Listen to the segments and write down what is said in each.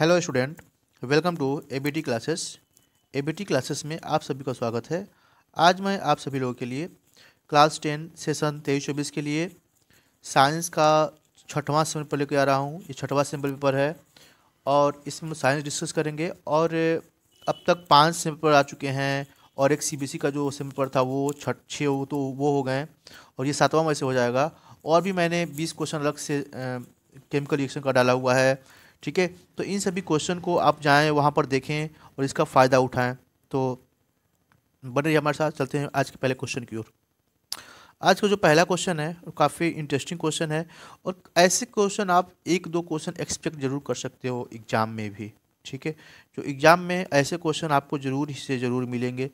Hello student welcome to ABT classes ABT classes में आप सभी का स्वागत है आज मैं आप सभी लोगों के लिए क्लास टेन सेशन तेईस चौबीस के लिए साइंस का छठवां सेम्पल पेपर लेके आ रहा हूँ ये छठवां सेम्पल पेपर है और इसमें साइंस डिस्कस करेंगे और अब तक पाँच सेम्पल पेपर आ चुके हैं और एक सी का जो सेम्पल पेपर था वो छठ छः हो तो वो हो गए और ये सातवां वैसे हो जाएगा और भी मैंने बीस क्वेश्चन अलग से केमिकल रिएक्शन का डाला हुआ है ठीक है तो इन सभी क्वेश्चन को आप जाएँ वहाँ पर देखें और इसका फ़ायदा उठाएँ तो बने रही हमारे साथ चलते हैं आज के पहले क्वेश्चन की ओर आज का जो पहला क्वेश्चन है काफ़ी इंटरेस्टिंग क्वेश्चन है और ऐसे क्वेश्चन आप एक दो क्वेश्चन एक्सपेक्ट जरूर कर सकते हो एग्ज़ाम में भी ठीक है जो एग्ज़ाम में ऐसे क्वेश्चन आपको ज़रूर से ज़रूर मिलेंगे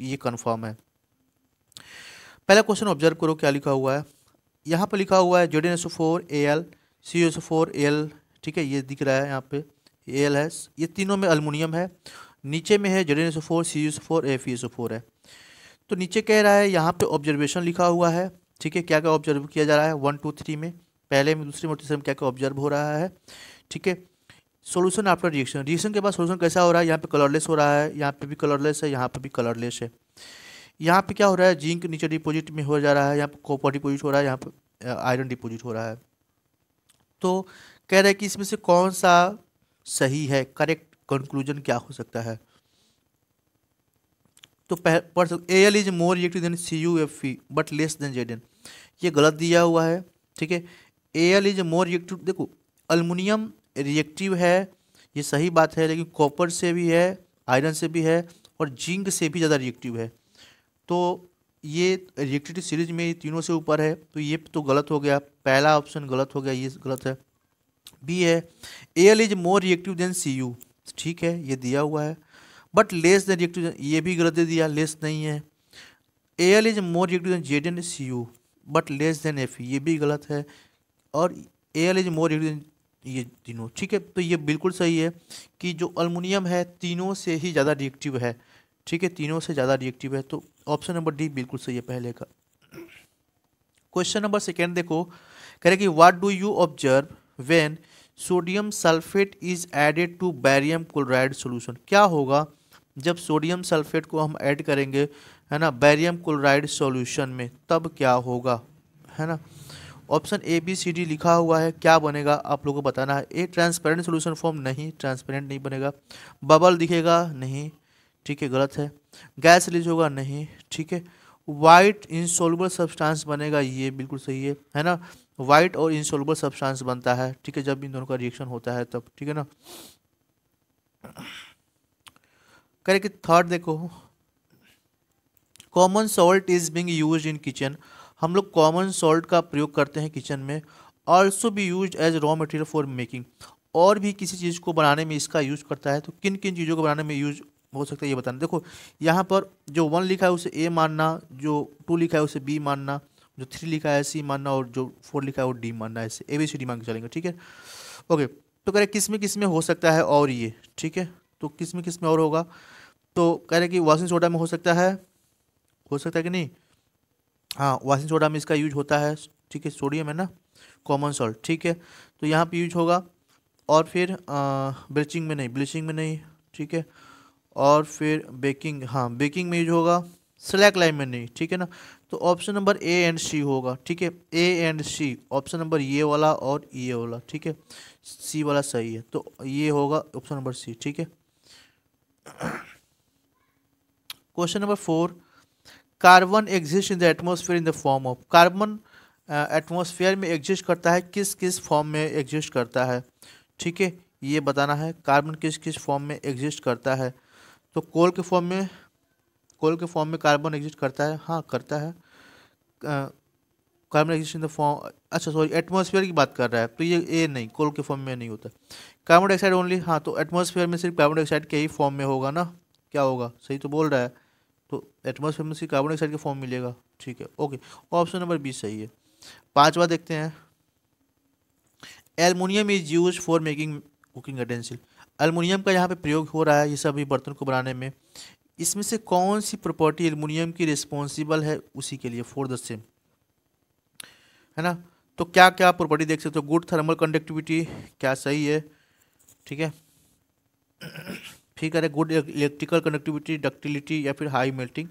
ये कन्फर्म है पहला क्वेश्चन ऑब्जर्व करो क्या लिखा हुआ है यहाँ पर लिखा हुआ है Z N S O four A L C S O four A L ठीक है ये दिख रहा है यहाँ पे ए एल एस ये तीनों में अल्मोनियम है नीचे में है Z four C S four F S four है तो नीचे कह रहा है यहाँ पे ऑब्जर्वेशन लिखा हुआ है ठीक है क्या क्या ऑब्जर्व किया जा रहा है वन टू थ्री में पहले में में तीसरे में क्या क्या ऑब्जर्व हो रहा है ठीक है सोल्यूशन आफ्टर रिएक्शन रिएक्शन के बाद सोल्यूशन कैसा हो रहा है यहाँ पे कलरलेस हो रहा है यहाँ पे भी कलरलेस है यहाँ पे भी कलरलेस है यहाँ पे क्या हो रहा है जिंक नीचे डिपोजिट में हो जा रहा है यहाँ पे कॉपर डिपोजिट हो रहा है यहाँ पे आयरन uh, डिपोजिट हो रहा है तो कह रहे हैं कि इसमें से कौन सा सही है करेक्ट कंक्लूजन क्या हो सकता है तो पढ़ सकते A L is more reactive than C U F E but less than Z N ये गलत दिया हुआ है ठीक है A L is more reactive देखो अल्मोनियम रिएक्टिव है ये सही बात है लेकिन कॉपर से भी है आयरन से भी है और जिंक से भी ज़्यादा रिएक्टिव है तो ये रिएक्टिव सीरीज में तीनों से ऊपर है तो ये तो गलत हो गया पहला ऑप्शन गलत हो गया ये गलत है बी है L is more reactive than C U ठीक है ये दिया हुआ है बट लेस देन रिएक्टिव ये भी गलत दे दिया लेस नहीं है A L is more reactive than Z and C U but less than F ये भी गलत है और A L is more reactive ये तीनों ठीक है तो ये बिल्कुल सही है कि जो अल्मोनियम है तीनों से ही ज़्यादा रिएक्टिव है ठीक है तीनों से ज़्यादा रिएक्टिव है तो ऑप्शन नंबर डी बिल्कुल सही है पहले का क्वेश्चन नंबर सेकेंड देखो कह रहे कि what do you observe when sodium sulphate is added to barium chloride solution क्या होगा जब सोडियम सल्फेट को हम ऐड करेंगे है ना बैरियम क्लोराइड सोल्यूशन में तब क्या होगा है ना option A B C D लिखा हुआ है क्या बनेगा आप लोगों को बताना है ए ट्रांसपेरेंट सोल्यूशन फॉर्म नहीं ट्रांसपेरेंट नहीं बनेगा बबल दिखेगा नहीं ठीक है गलत है गैस रिलीज होगा नहीं ठीक है वाइट इंसॉल्युबल सब्सटेंस बनेगा ये बिल्कुल सही है है ना वाइट और इंसोलबल सब्सटेंस बनता है ठीक है जब इन दोनों का रिएक्शन होता है तब ठीक है ना कि थर्ड देखो common salt is being use in kitchen हम लोग कॉमन सॉल्ट का प्रयोग करते हैं किचन में also be use as raw material for making और भी किसी चीज़ को बनाने में इसका यूज करता है तो किन किन चीज़ों को बनाने में यूज हो सकता है ये बताना देखो यहाँ पर जो वन लिखा है उसे ए मानना जो टू लिखा है उसे बी मानना जो थ्री लिखा है सी मानना और जो फोर लिखा है वो डी मानना है ए बी सी डी मान के चलेंगे ठीक है ओके तो कह रहे किस में किस में हो सकता है और ये ठीक है तो किस में किस में और होगा तो कह रहे कि वॉशिंग सोडा में हो सकता है हो सकता है कि नहीं हाँ वॉशिंग सोडा में इसका यूज होता है ठीक है सोडियम है ना कॉमन सॉल्ट ठीक है तो यहाँ पे यूज होगा और फिर ब्लीचिंग में नहीं ब्लीचिंग में नहीं ठीक है और फिर बेकिंग हाँ बेकिंग में यूज होगा स्लैक लाइन में नहीं ठीक है ना तो option number A and C होगा ठीक है A and C option number ये वाला और ये वाला ठीक है सी वाला सही है तो ये होगा ऑप्शन नंबर सी ठीक है question number four carbon exist in the atmosphere in the form of carbon atmosphere में एग्जिस्ट करता है किस किस फॉर्म में एग्जिस्ट करता है ठीक है ये बताना है कार्बन किस किस फॉर्म में एग्जिस्ट करता है तो कोल के फॉर्म में कोल के फॉर्म में कार्बन एग्जिस्ट करता है हाँ करता है carbon dioxide in the form अच्छा सॉरी एटमोसफियर की बात कर रहा है तो ये ये नहीं कोल के फॉर्म में नहीं होता कार्बन डाइऑक्साइड ओनली हाँ तो एटमोसफेयर में सिर्फ कार्बन डाइऑक्साइड के ही फॉर्म में होगा ना क्या होगा सही तो बोल रहा है तो एटमोसफेयर में सिर्फ कार्बन डाइऑक्साइड के फॉर्म मिलेगा ठीक है ओके ऑप्शन नंबर बी सही है पाँचवा देखते हैं aluminium is use for making cooking utensil aluminium का यहाँ पे प्रयोग हो रहा है ये सभी बर्तन को बनाने में इसमें से कौन सी प्रॉपर्टी एलमिनियम की रिस्पॉन्सिबल है उसी के लिए फोर द सेम है ना तो क्या क्या प्रॉपर्टी देख सकते हो गुड थर्मल कंडक्टिविटी क्या सही है ठीक है ठीक है गुड इलेक्ट्रिकल कंडक्टिविटी डक्टिलिटी या फिर हाई मेल्टिंग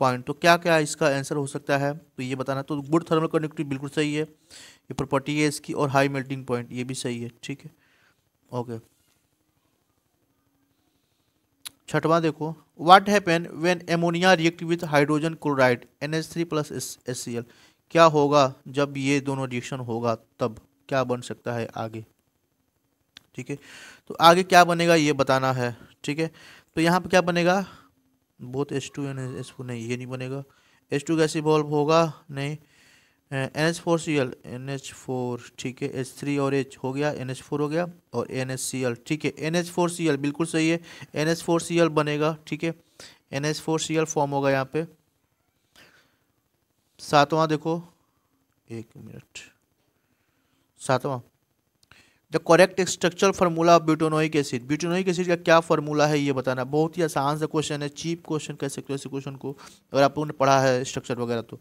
पॉइंट तो क्या क्या इसका आंसर हो सकता है तो ये बताना तो गुड थर्मल कंडक्टिविटी बिल्कुल सही है ये प्रॉपर्टी है इसकी और हाई मेल्टिंग पॉइंट ये भी सही है ठीक है ओके छठवा देखो what happen when ammonia react with hydrogen chloride N H three plus S C L क्या होगा जब ये दोनों रिएक्शन होगा तब क्या बन सकता है आगे ठीक है तो आगे क्या बनेगा ये बताना है ठीक है तो यहाँ पे क्या बनेगा बहुत S two N S four नहीं ये नहीं बनेगा एस टू गैस इवॉल्व होगा नहीं N H four C L N H four ठीक है एच थ्री और एच हो गया एन एच फोर हो गया और एन एच सी एल ठीक है N H four C L बिल्कुल सही है N H four C L बनेगा ठीक है N H four C L form होगा यहाँ पे सातवां देखो एक मिनट सातवां the correct structure formula of butanoic acid butanoic acid का क्या फार्मूला है ये बताना बहुत ही आसान सा क्वेश्चन है चीप क्वेश्चन कह सकते हो इस क्वेश्चन को अगर आप लोगों ने पढ़ा है स्ट्रक्चर वगैरह तो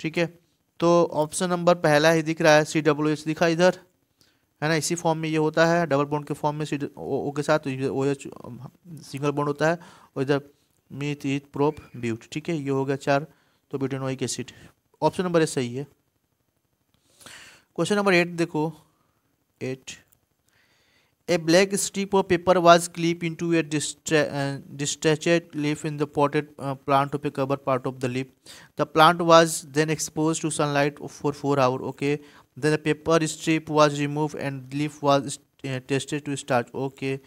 ठीक है तो ऑप्शन नंबर पहला ही दिख रहा है सी डब्ल्यू एच दिखा इधर है ना इसी फॉर्म में ये होता है डबल बॉन्ड के फॉर्म में सी ओ के साथ ओ एच सिंगल बॉन्ड होता है और इधर मीथ ईथ प्रोप ब्यूट ठीक है ये हो गया चार तो butanoic acid option number A सही है क्वेश्चन नंबर एट देखो eight A black strip of paper was clipped into a uh, distracted uh, leaf in the potted uh, plant to cover part of the leaf. The plant was then exposed to sunlight for 4 hours. Okay. Then the paper strip was removed and leaf was uh, tested to starch. Okay.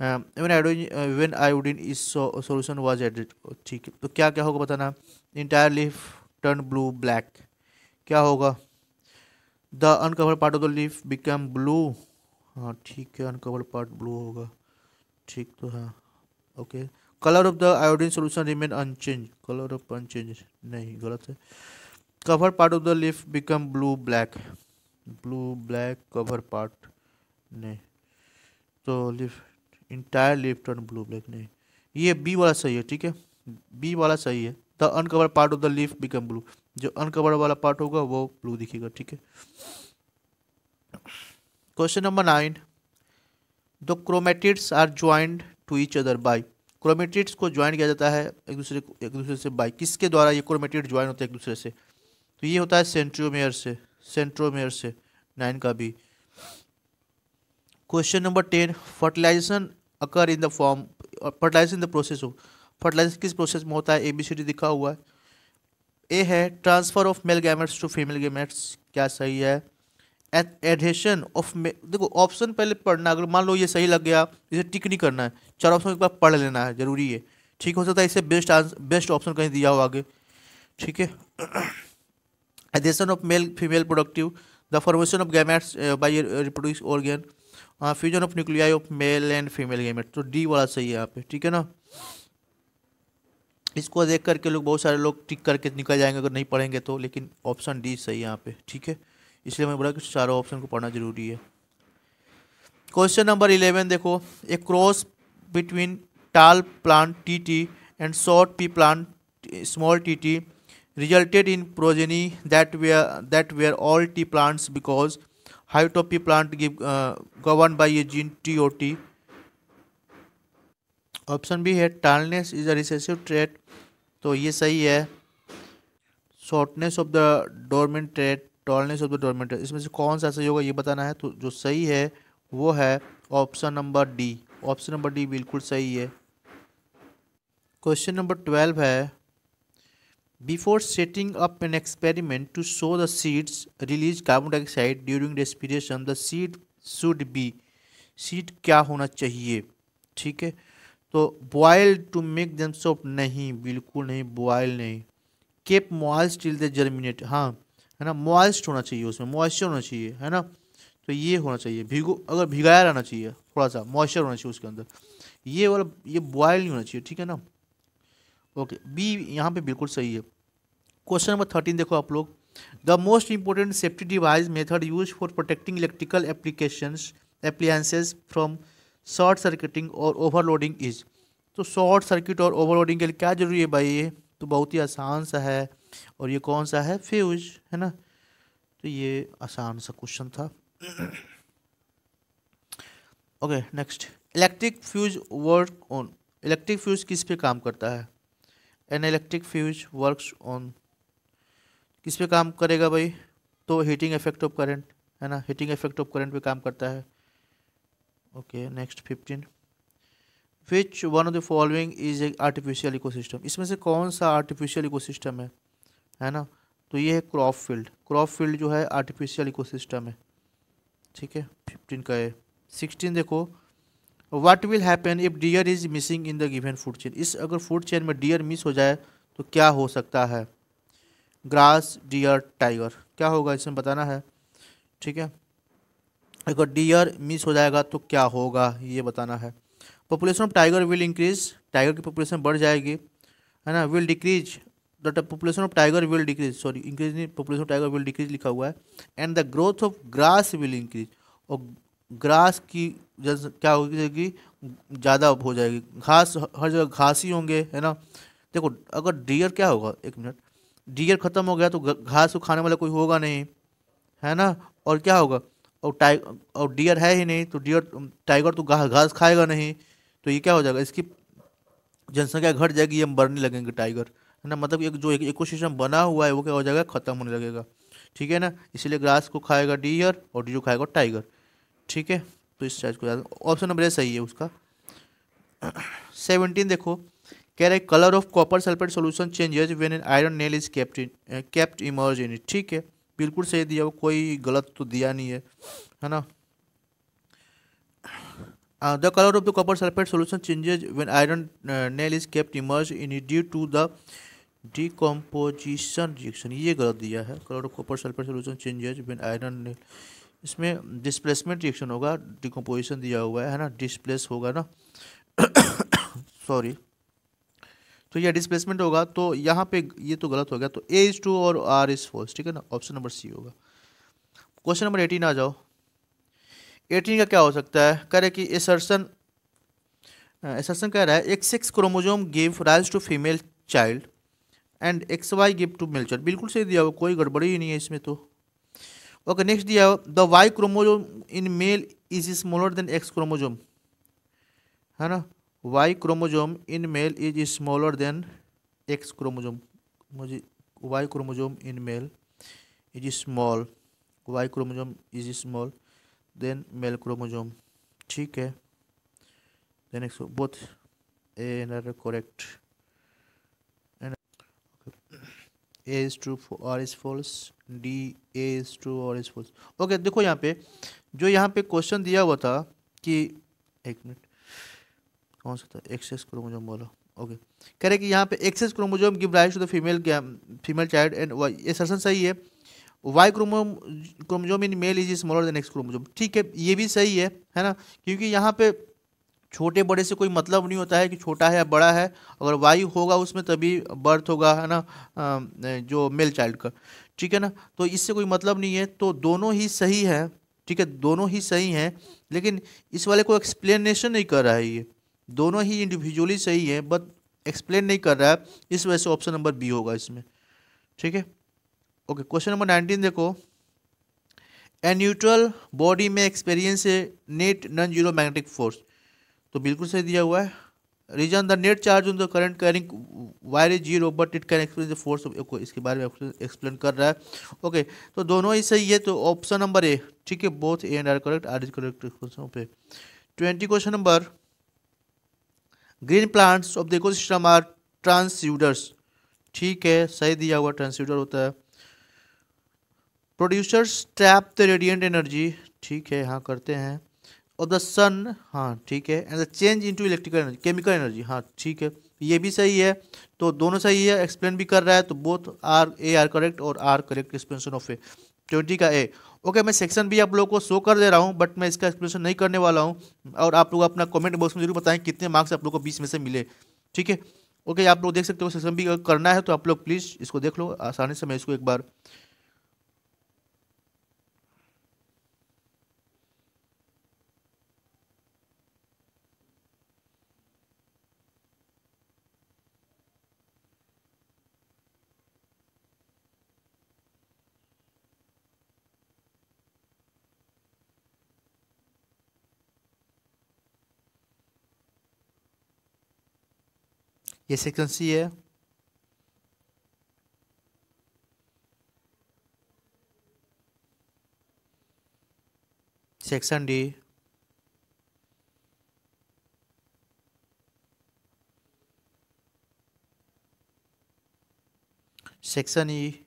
Um, when iodine uh, when iodine is so, uh, solution was added. Okay. So what will happen? entire leaf turned blue black. What will happen? The uncovered part of the leaf became blue. हाँ ठीक है uncover part blue होगा ठीक तो है okay colour of the iodine solution remain unchanged colour of unchanged नहीं गलत है cover part of the leaf become blue black blue black cover part नहीं तो leaf entire leaf on blue black नहीं ये बी वाला सही है ठीक है बी वाला सही है the uncover part of the leaf become blue जो अनकवर वाला पार्ट होगा वो ब्लू दिखेगा ठीक है question number nine the chromatids are joined to each other by chromatids को ज्वाइन किया जाता है एक दूसरे को एक दूसरे से बाई किसके द्वारा ये क्रोमेटिड ज्वाइन होते हैं एक दूसरे से तो ये होता है सेंट्रोमेयर से सेंट्रोमेयर से नाइन का भी question number ten fertilization occur in the form fertilization in the process of fertilization किस प्रोसेस में होता है ए बी सी डी दिखा हुआ है ए है transfer of male gametes to female gametes क्या सही है एडहेशन ऑफ देखो ऑप्शन पहले पढ़ना अगर मान लो ये सही लग गया इसे टिक नहीं करना है चार ऑप्शन एक बार पढ़ लेना है जरूरी है ठीक हो सकता है इसे बेस्ट आंसर बेस्ट ऑप्शन कहीं दिया हो आगे ठीक है adhesion of male female productive the formation of gametes by reproduce organ fusion of nuclei of male and female gamete तो डी वाला सही है यहाँ पे ठीक है ना इसको देख करके लोग बहुत सारे लोग टिक करके निकल जाएंगे अगर नहीं पढ़ेंगे तो लेकिन ऑप्शन डी सही है यहाँ पे ठीक है इसलिए मैंने बोला कि चारों ऑप्शन को पढ़ना जरूरी है क्वेश्चन नंबर इलेवन देखो a cross between tall plant T T and short pea plant small T T resulted in progeny that were that were all T plants because height of pea plant give, uh, governed by a gene option भी है tallness is a recessive trait तो ये सही है shortness of the dormant trait tallness of the dormant इसमें से कौन सा सही होगा ये बताना है तो जो सही है वो है option number D option number D बिल्कुल सही है क्वेश्चन नंबर ट्वेल्व है before setting up an experiment to show the seeds release carbon dioxide during respiration the seed should be seed क्या होना चाहिए ठीक है तो boil to make them soft नहीं बिल्कुल नहीं बॉयल नहीं केप मॉइल स्टिल द जर्मिनेट हाँ है ना मॉइस्ट होना चाहिए उसमें मॉइस्चर होना चाहिए है ना तो ये होना चाहिए भिगो अगर भिगाया रहना चाहिए थोड़ा सा मॉइस्चर होना चाहिए उसके अंदर ये वाला ये बॉयल नहीं होना चाहिए ठीक है ना ओके बी यहाँ पे बिल्कुल सही है क्वेश्चन नंबर थर्टीन देखो आप लोग the most important safety device method use for protecting electrical application appliances from short circuiting और ओवरलोडिंग इज तो शॉर्ट सर्किट और ओवरलोडिंग के लिए क्या जरूरी है भाई ये तो बहुत ही आसान सा है और ये कौन सा है फ्यूज है ना तो ये आसान सा क्वेश्चन था okay next electric fuse work on electric fuse किस पे काम करता है an electric fuse works on किस पे काम करेगा भाई तो हीटिंग इफेक्ट ऑफ करंट है ना हीटिंग इफेक्ट ऑफ करंट पे काम करता है okay next fifteen which one of the following is a artificial ecosystem इसमें से कौन सा आर्टिफिशियल इकोसिस्टम है है ना तो ये है क्रॉप फील्ड क्रॉप फील्ड जो है आर्टिफिशियल इकोसिस्टम है ठीक है फिफ्टीन का है सिक्सटीन देखो what will happen if deer is missing in the given food chain इस अगर फूड चेन में डियर मिस हो जाए तो क्या हो सकता है ग्रास डियर टाइगर क्या होगा इसमें बताना है ठीक है अगर डियर मिस हो जाएगा तो क्या होगा ये बताना है population of tiger will increase tiger की पॉपुलेशन बढ़ जाएगी है ना will decrease the population of tiger will decrease sorry increase नहीं population of tiger will decrease लिखा हुआ है and the growth of grass will increase और ग्रास की जैसे क्या होगी ज़्यादा हो जाएगी घास हर जगह घास ही होंगे है ना देखो अगर डियर क्या होगा एक मिनट डियर ख़त्म हो गया तो घास को खाने वाला कोई होगा नहीं है ना और क्या होगा और टाइगर और डियर है ही नहीं तो डियर टाइगर तो घास घास खाएगा नहीं तो ये क्या हो जाएगा इसकी जनसंख्या घट जाएगी ये मरने लगेंगे टाइगर है ना मतलब एक जो इकोसिस्टम बना हुआ है वो क्या हो जाएगा ख़त्म होने लगेगा ठीक है ना इसीलिए ग्रास को खाएगा डियर और डी खाएगा टाइगर ठीक है तो इस चार्ज को याद ऑप्शन नंबर ए सही है उसका सेवनटीन देखो कह रहे colour of copper sulphate solution changes when an iron nail is kept kept immersed in ठीक है बिल्कुल सही दिया वो कोई गलत तो दिया नहीं है है ना the colour of the copper sulphate solution changes when iron nail is kept immersed in due to the decomposition reaction ये गलत दिया है colour copper sulphur solution changes when iron इसमें डिस्प्लेसमेंट रिएक्शन होगा डिकम्पोजिशन दिया हुआ है ना डिस्प्लेस होगा ना सॉरी तो यह डिस्प्लेसमेंट होगा तो यहाँ पे ये तो गलत हो गया तो ए इज टू और आर इज फोर्स ठीक है ना ऑप्शन नंबर सी होगा क्वेश्चन नंबर एटीन आ जाओ एटीन का क्या हो सकता है कह रहे कि एसर्सन एसर्सन कह रहा है एक six chromosome give rise to female child and X Y give to male child बिल्कुल सही दिया हुआ कोई गड़बड़ी ही नहीं है इसमें तो ओके नेक्स्ट दिया हो the Y chromosome in male is smaller than X chromosome है ना Y chromosome in male is smaller than X chromosome मुझे Y chromosome in male is small Y chromosome is small than male chromosome ठीक है then X both and R correct A is true और is false D A is true और is false okay देखो यहाँ पे जो यहाँ पे क्वेश्चन दिया हुआ था कि एक मिनट कौन सा था एक्सेस क्रोमोजोम बोलो ओके कह रहे कि यहाँ पे X chromosome give rise to the female female child and Y ये सर्सन सही है वाई क्रोमोम chromosome in male is smaller than X chromosome ठीक है ये भी सही है है ना क्योंकि यहाँ पे छोटे बड़े से कोई मतलब नहीं होता है कि छोटा है या बड़ा है अगर वायु होगा उसमें तभी बर्थ होगा है ना जो मेल चाइल्ड का ठीक है ना तो इससे कोई मतलब नहीं है तो दोनों ही सही है ठीक है दोनों ही सही हैं लेकिन इस वाले को एक्सप्लेनेशन नहीं कर रहा है ये दोनों ही इंडिविजुअली सही है बट एक्सप्लेन नहीं कर रहा है इस वजह से ऑप्शन नंबर बी होगा इसमें ठीक है ओके क्वेश्चन नंबर नाइनटीन देखो ए न्यूट्रल बॉडी में एक्सपीरियंस है net non zero magnetic force तो बिल्कुल सही दिया हुआ है reason the net charge on the current carrying wire is zero but it can explain the force इसके बारे में एक्सप्लेन कर रहा है ओके okay, तो दोनों ही सही है तो ऑप्शन नंबर ए ठीक है both A and R correct R is correct question पे twenty question number green plants of the ecosystem are transducers ठीक है सही दिया हुआ ट्रांसड्यूडर होता है producers trap the radiant energy ठीक है हाँ करते हैं और द सन हाँ ठीक है and the change into electrical energy chemical energy हाँ ठीक है ये भी सही है तो दोनों सही है एक्सप्लेन भी कर रहा है तो both R A R correct और R correct explanation of A twenty का ए ओके मैं सेक्शन भी आप लोगों को शो कर दे रहा हूँ बट मैं इसका एक्सप्लेनेशन नहीं करने वाला हूँ और आप लोग अपना कमेंट बॉक्स में जरूर बताएं कितने मार्क्स आप लोग को बीस में से मिले ठीक है ओके आप लोग देख सकते हो सेक्शन भी करना है तो आप लोग प्लीज़ इसको देख लो आसानी से मैं इसको एक बार Yes, you can see here. Section D. Section E.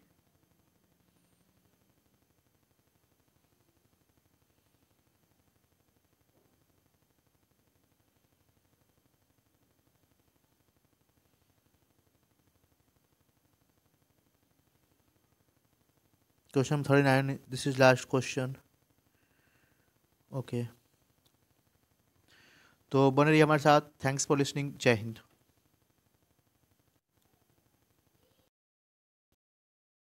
Question thirty nine this is last question okay तो बने रहिए हमारे साथ थैंक्स फॉर लिसनिंग जय हिंद